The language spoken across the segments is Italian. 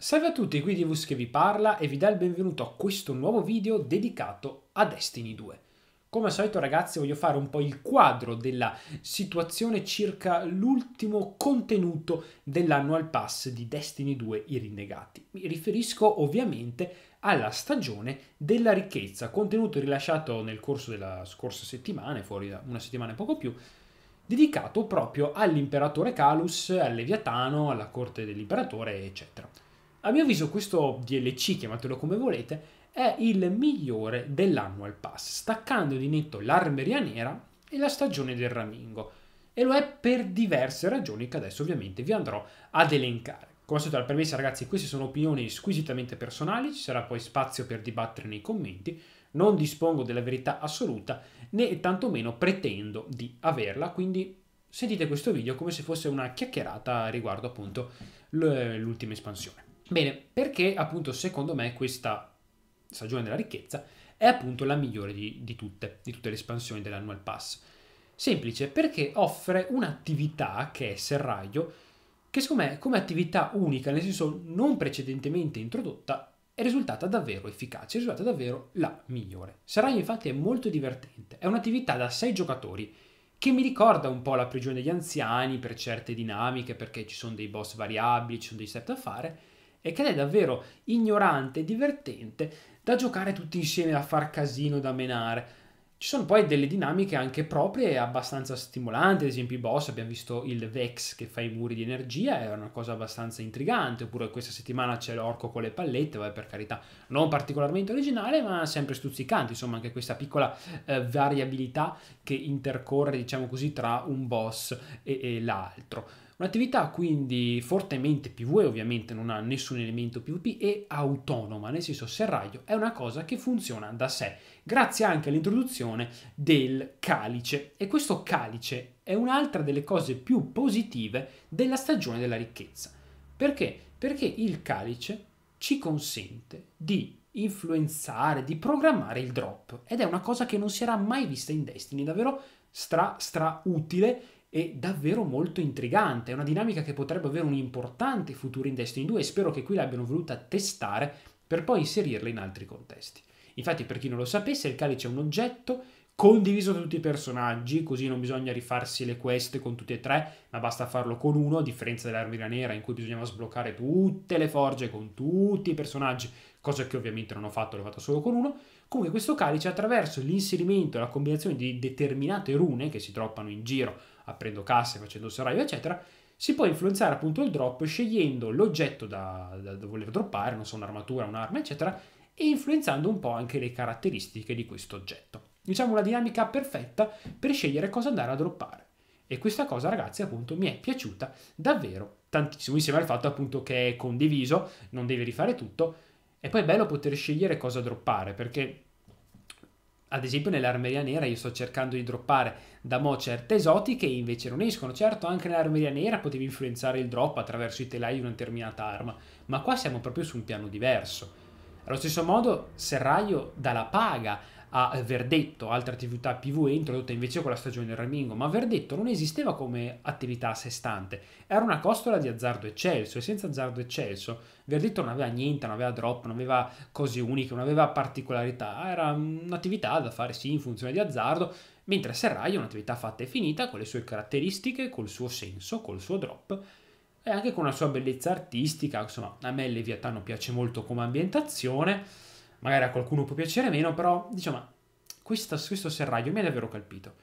Salve a tutti, qui Divus che vi parla e vi dà il benvenuto a questo nuovo video dedicato a Destiny 2. Come al solito ragazzi voglio fare un po' il quadro della situazione circa l'ultimo contenuto dell'annual pass di Destiny 2 I Rinnegati. Mi riferisco ovviamente alla stagione della ricchezza, contenuto rilasciato nel corso della scorsa settimana, fuori da una settimana e poco più, dedicato proprio all'imperatore Calus, al Leviatano, alla corte dell'imperatore, eccetera. A mio avviso questo DLC, chiamatelo come volete, è il migliore dell'annual pass, staccando di netto l'armeria nera e la stagione del ramingo. E lo è per diverse ragioni che adesso ovviamente vi andrò ad elencare. Come sotto la premessa ragazzi, queste sono opinioni squisitamente personali, ci sarà poi spazio per dibattere nei commenti, non dispongo della verità assoluta né tantomeno pretendo di averla, quindi sentite questo video come se fosse una chiacchierata riguardo appunto l'ultima espansione. Bene, perché appunto secondo me questa stagione della ricchezza è appunto la migliore di, di tutte, di tutte le espansioni dell'annual pass. Semplice, perché offre un'attività che è serraglio, che secondo me come attività unica, nel senso non precedentemente introdotta, è risultata davvero efficace, è risultata davvero la migliore. Serraglio infatti è molto divertente, è un'attività da 6 giocatori che mi ricorda un po' la prigione degli anziani per certe dinamiche, perché ci sono dei boss variabili, ci sono dei step da fare, e che è davvero ignorante e divertente da giocare tutti insieme, da far casino, da menare. Ci sono poi delle dinamiche anche proprie abbastanza stimolanti, ad esempio i boss, abbiamo visto il Vex che fa i muri di energia, è una cosa abbastanza intrigante, oppure questa settimana c'è l'orco con le pallette, vabbè per carità, non particolarmente originale ma sempre stuzzicante, insomma anche questa piccola eh, variabilità che intercorre diciamo così tra un boss e, e l'altro. Un'attività quindi fortemente PvE, ovviamente non ha nessun elemento PvP, e autonoma, nel senso serraglio è una cosa che funziona da sé, grazie anche all'introduzione del calice. E questo calice è un'altra delle cose più positive della stagione della ricchezza. Perché? Perché il calice ci consente di influenzare, di programmare il drop. Ed è una cosa che non si era mai vista in Destiny, davvero stra stra utile è davvero molto intrigante, è una dinamica che potrebbe avere un importante futuro in Destiny 2 e spero che qui l'abbiano voluta testare per poi inserirla in altri contesti. Infatti per chi non lo sapesse il calice è un oggetto condiviso da tutti i personaggi, così non bisogna rifarsi le quest con tutti e tre, ma basta farlo con uno, a differenza dell'armina nera in cui bisognava sbloccare tutte le forge con tutti i personaggi, cosa che ovviamente non ho fatto, l'ho fatto solo con uno. Comunque questo calice attraverso l'inserimento e la combinazione di determinate rune che si droppano in giro aprendo casse, facendo serraglio eccetera, si può influenzare appunto il drop scegliendo l'oggetto da, da, da voler droppare, non so un'armatura, un'arma eccetera, e influenzando un po' anche le caratteristiche di questo oggetto. Diciamo la dinamica perfetta per scegliere cosa andare a droppare. E questa cosa, ragazzi, appunto mi è piaciuta davvero tantissimo, insieme al fatto appunto che è condiviso, non devi rifare tutto, e poi è bello poter scegliere cosa droppare, perché ad esempio nell'armeria nera io sto cercando di droppare da mo certe esotiche e invece non escono. Certo, anche nell'armeria nera potevi influenzare il drop attraverso i telai di una determinata arma, ma qua siamo proprio su un piano diverso. Allo stesso modo, Serraglio dalla paga a Verdetto, altre attività PVE introdotte invece con la stagione del Ramingo, ma Verdetto non esisteva come attività a sé stante, era una costola di azzardo eccelso e senza azzardo eccelso Verdetto non aveva niente, non aveva drop, non aveva cose uniche, non aveva particolarità, era un'attività da fare sì in funzione di azzardo, mentre Serraio è un'attività fatta e finita con le sue caratteristiche, col suo senso, col suo drop e anche con la sua bellezza artistica, insomma a me Leviatano piace molto come ambientazione magari a qualcuno può piacere meno, però diciamo, ma questa, questo serraglio mi ha davvero colpito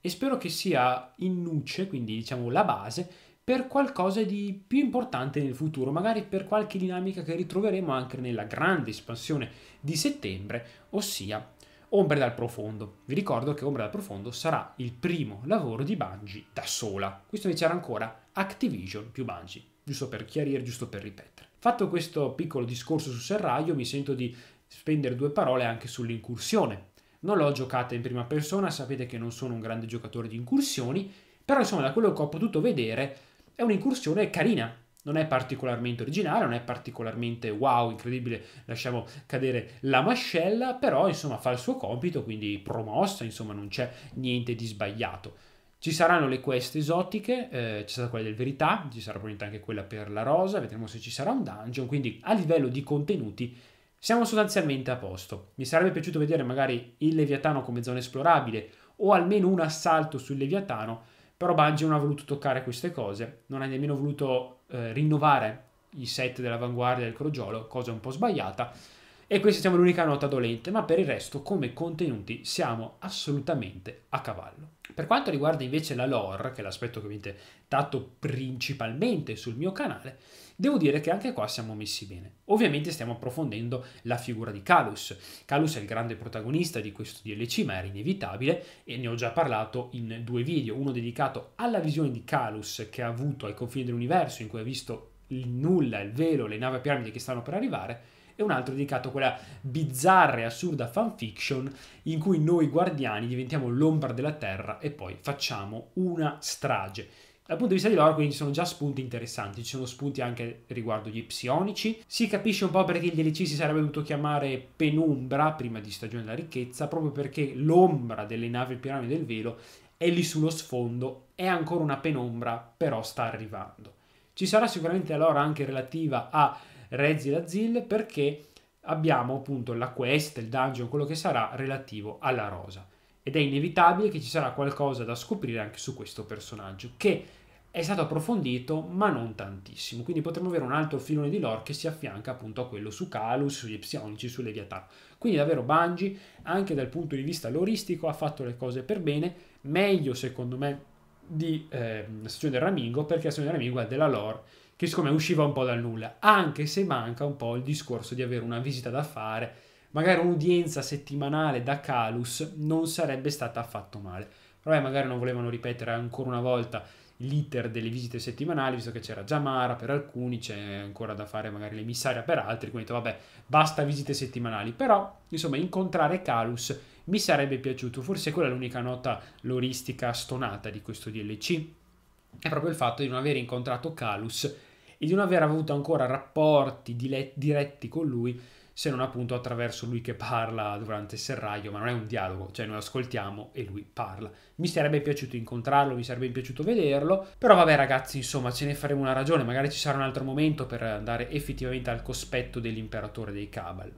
e spero che sia in nuce, quindi diciamo la base, per qualcosa di più importante nel futuro, magari per qualche dinamica che ritroveremo anche nella grande espansione di settembre, ossia Ombre dal profondo. Vi ricordo che Ombre dal profondo sarà il primo lavoro di Bungie da sola. Questo invece era ancora Activision più Bungie, giusto per chiarire, giusto per ripetere. Fatto questo piccolo discorso su Serraglio, mi sento di spendere due parole anche sull'incursione. Non l'ho giocata in prima persona, sapete che non sono un grande giocatore di incursioni, però insomma da quello che ho potuto vedere è un'incursione carina, non è particolarmente originale, non è particolarmente wow, incredibile, lasciamo cadere la mascella, però insomma fa il suo compito, quindi promossa, insomma non c'è niente di sbagliato. Ci saranno le quest esotiche, eh, c'è stata quella del verità, ci sarà probabilmente anche quella per la rosa, vedremo se ci sarà un dungeon, quindi a livello di contenuti siamo sostanzialmente a posto. Mi sarebbe piaciuto vedere magari il Leviatano come zona esplorabile o almeno un assalto sul Leviatano, però Bungie non ha voluto toccare queste cose, non ha nemmeno voluto eh, rinnovare i set dell'avanguardia del crogiolo, cosa un po' sbagliata, e questa siamo l'unica nota dolente, ma per il resto come contenuti siamo assolutamente a cavallo. Per quanto riguarda invece la lore, che è l'aspetto che avete dato principalmente sul mio canale, devo dire che anche qua siamo messi bene. Ovviamente stiamo approfondendo la figura di Kalus. Kalus è il grande protagonista di questo DLC, ma era inevitabile e ne ho già parlato in due video, uno dedicato alla visione di Kalus che ha avuto ai confini dell'universo, in cui ha visto il nulla, il velo, le navi a piramide che stanno per arrivare, e un altro dedicato a quella bizzarra e assurda fanfiction in cui noi guardiani diventiamo l'ombra della Terra e poi facciamo una strage. Dal punto di vista di loro quindi ci sono già spunti interessanti, ci sono spunti anche riguardo gli psionici, si capisce un po' perché il DLC si sarebbe dovuto chiamare Penumbra prima di Stagione della ricchezza, proprio perché l'ombra delle navi piramide del velo è lì sullo sfondo, è ancora una penombra, però sta arrivando. Ci sarà sicuramente allora anche relativa a Rezzi la Zill perché abbiamo appunto la quest, il dungeon, quello che sarà relativo alla rosa. Ed è inevitabile che ci sarà qualcosa da scoprire anche su questo personaggio, che è stato approfondito ma non tantissimo. Quindi potremmo avere un altro filone di lore che si affianca appunto a quello su Calus, sugli psionici, su Leviathan. Quindi davvero Bungie, anche dal punto di vista loristico, ha fatto le cose per bene, meglio secondo me di eh, Stagione del Ramingo, perché la Stagione del Ramingo ha della lore che siccome usciva un po' dal nulla, anche se manca un po' il discorso di avere una visita da fare, magari un'udienza settimanale da Calus non sarebbe stata affatto male. Però eh, magari non volevano ripetere ancora una volta l'iter delle visite settimanali, visto che c'era già Mara per alcuni, c'è ancora da fare magari l'emissaria per altri, quindi ho detto, vabbè, basta visite settimanali. Però, insomma, incontrare Calus mi sarebbe piaciuto, forse quella è l'unica nota loristica stonata di questo DLC è proprio il fatto di non aver incontrato Calus e di non aver avuto ancora rapporti diretti con lui se non appunto attraverso lui che parla durante il serraglio, ma non è un dialogo, cioè noi ascoltiamo e lui parla. Mi sarebbe piaciuto incontrarlo, mi sarebbe piaciuto vederlo, però vabbè ragazzi, insomma, ce ne faremo una ragione, magari ci sarà un altro momento per andare effettivamente al cospetto dell'imperatore dei Cabal.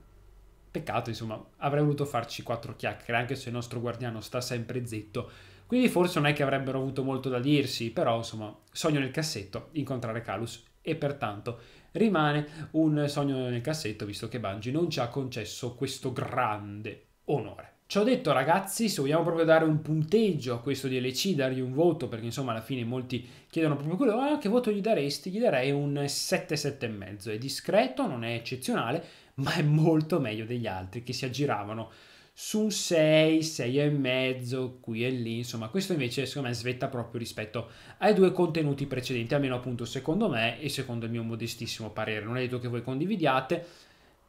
Peccato, insomma, avrei voluto farci quattro chiacchiere, anche se il nostro guardiano sta sempre zitto quindi forse non è che avrebbero avuto molto da dirsi, però insomma, sogno nel cassetto, incontrare Calus e pertanto rimane un sogno nel cassetto visto che Bungie non ci ha concesso questo grande onore. Ciò detto ragazzi, se vogliamo proprio dare un punteggio a questo DLC, dargli un voto, perché insomma alla fine molti chiedono proprio quello, ah, che voto gli daresti? Gli darei un 7,7,5, è discreto, non è eccezionale, ma è molto meglio degli altri che si aggiravano su un 6, 6 e mezzo, qui e lì, insomma questo invece secondo me svetta proprio rispetto ai due contenuti precedenti, almeno appunto secondo me e secondo il mio modestissimo parere, non è detto che voi condividiate,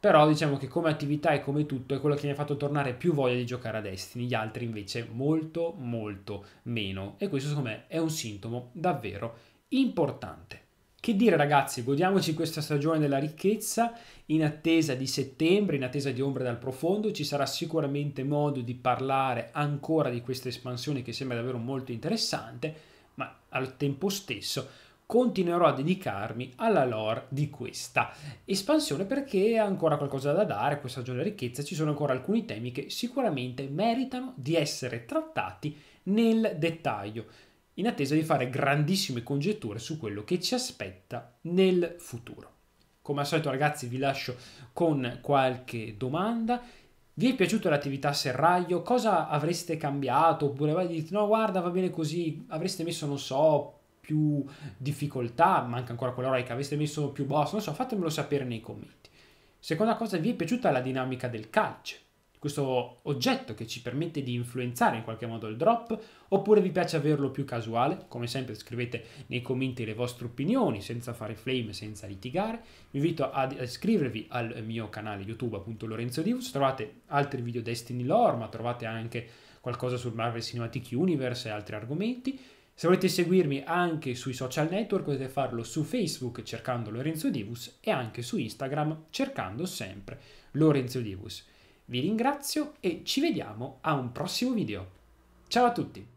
però diciamo che come attività e come tutto è quello che mi ha fatto tornare più voglia di giocare a Destiny, gli altri invece molto molto meno e questo secondo me è un sintomo davvero importante. Che dire ragazzi, godiamoci questa stagione della ricchezza in attesa di settembre, in attesa di ombre dal profondo, ci sarà sicuramente modo di parlare ancora di questa espansione che sembra davvero molto interessante, ma al tempo stesso continuerò a dedicarmi alla lore di questa espansione perché ha ancora qualcosa da dare, questa stagione della ricchezza, ci sono ancora alcuni temi che sicuramente meritano di essere trattati nel dettaglio in attesa di fare grandissime congetture su quello che ci aspetta nel futuro. Come al solito ragazzi vi lascio con qualche domanda. Vi è piaciuta l'attività serraglio? Cosa avreste cambiato? Oppure avete detto no guarda va bene così, avreste messo non so più difficoltà, manca ancora quella roica, avreste messo più boss, non so, fatemelo sapere nei commenti. Seconda cosa, vi è piaciuta la dinamica del calcio? questo oggetto che ci permette di influenzare in qualche modo il drop, oppure vi piace averlo più casuale, come sempre scrivete nei commenti le vostre opinioni senza fare flame, senza litigare, vi invito ad iscrivervi al mio canale YouTube appunto Lorenzo Divus, trovate altri video Destiny Lore, ma trovate anche qualcosa sul Marvel Cinematic Universe e altri argomenti, se volete seguirmi anche sui social network potete farlo su Facebook cercando Lorenzo Divus e anche su Instagram cercando sempre Lorenzo Divus. Vi ringrazio e ci vediamo a un prossimo video. Ciao a tutti!